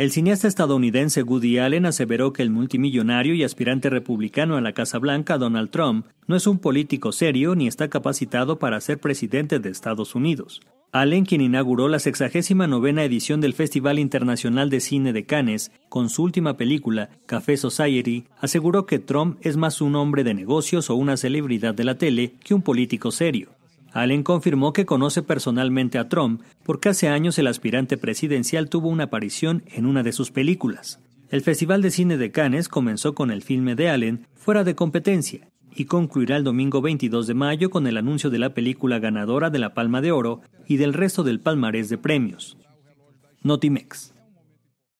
El cineasta estadounidense Woody Allen aseveró que el multimillonario y aspirante republicano a la Casa Blanca, Donald Trump, no es un político serio ni está capacitado para ser presidente de Estados Unidos. Allen, quien inauguró la 69 edición del Festival Internacional de Cine de Cannes, con su última película, Café Society, aseguró que Trump es más un hombre de negocios o una celebridad de la tele que un político serio. Allen confirmó que conoce personalmente a Trump porque hace años el aspirante presidencial tuvo una aparición en una de sus películas. El Festival de Cine de Cannes comenzó con el filme de Allen fuera de competencia y concluirá el domingo 22 de mayo con el anuncio de la película ganadora de la Palma de Oro y del resto del palmarés de premios. Notimex.